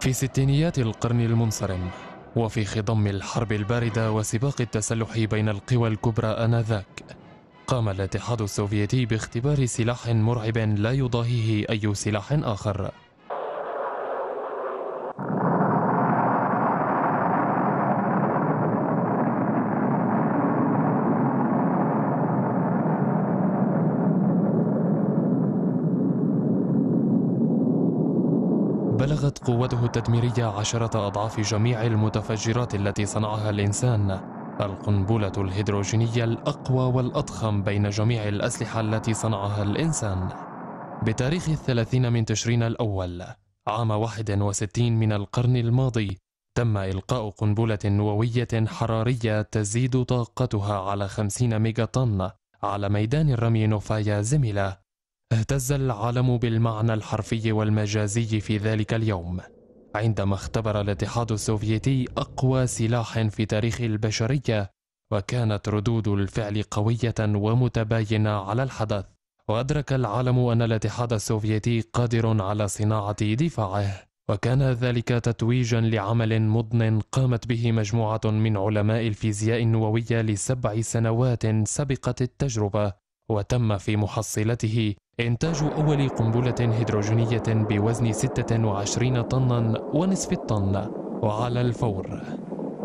في ستينيات القرن المنصرم وفي خضم الحرب الباردة وسباق التسلح بين القوى الكبرى آنذاك قام الاتحاد السوفيتي باختبار سلاح مرعب لا يضاهيه أي سلاح آخر بلغت قوته التدميرية عشرة أضعاف جميع المتفجرات التي صنعها الإنسان القنبلة الهيدروجينية الأقوى والأضخم بين جميع الأسلحة التي صنعها الإنسان بتاريخ الثلاثين من تشرين الأول عام 61 من القرن الماضي تم إلقاء قنبلة نووية حرارية تزيد طاقتها على 50 ميجا طن على ميدان الرمي نوفايا زميلة اهتز العالم بالمعنى الحرفي والمجازي في ذلك اليوم عندما اختبر الاتحاد السوفيتي اقوى سلاح في تاريخ البشريه وكانت ردود الفعل قويه ومتباينه على الحدث وادرك العالم ان الاتحاد السوفيتي قادر على صناعه دفاعه وكان ذلك تتويجا لعمل مضن قامت به مجموعه من علماء الفيزياء النوويه لسبع سنوات سبقت التجربه وتم في محصلته إنتاج أول قنبلة هيدروجينية بوزن 26 طنا ونصف الطن وعلى الفور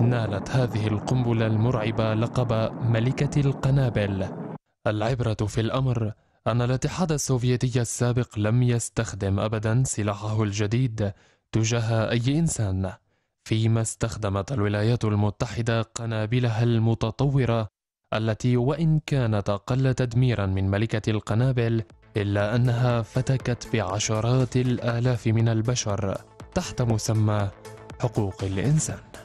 نالت هذه القنبلة المرعبة لقب ملكة القنابل العبرة في الأمر أن الاتحاد السوفيتي السابق لم يستخدم أبدا سلاحه الجديد تجاه أي إنسان فيما استخدمت الولايات المتحدة قنابلها المتطورة التي وإن كانت أقل تدميرا من ملكة القنابل إلا أنها فتكت بعشرات الآلاف من البشر تحت مسمى حقوق الإنسان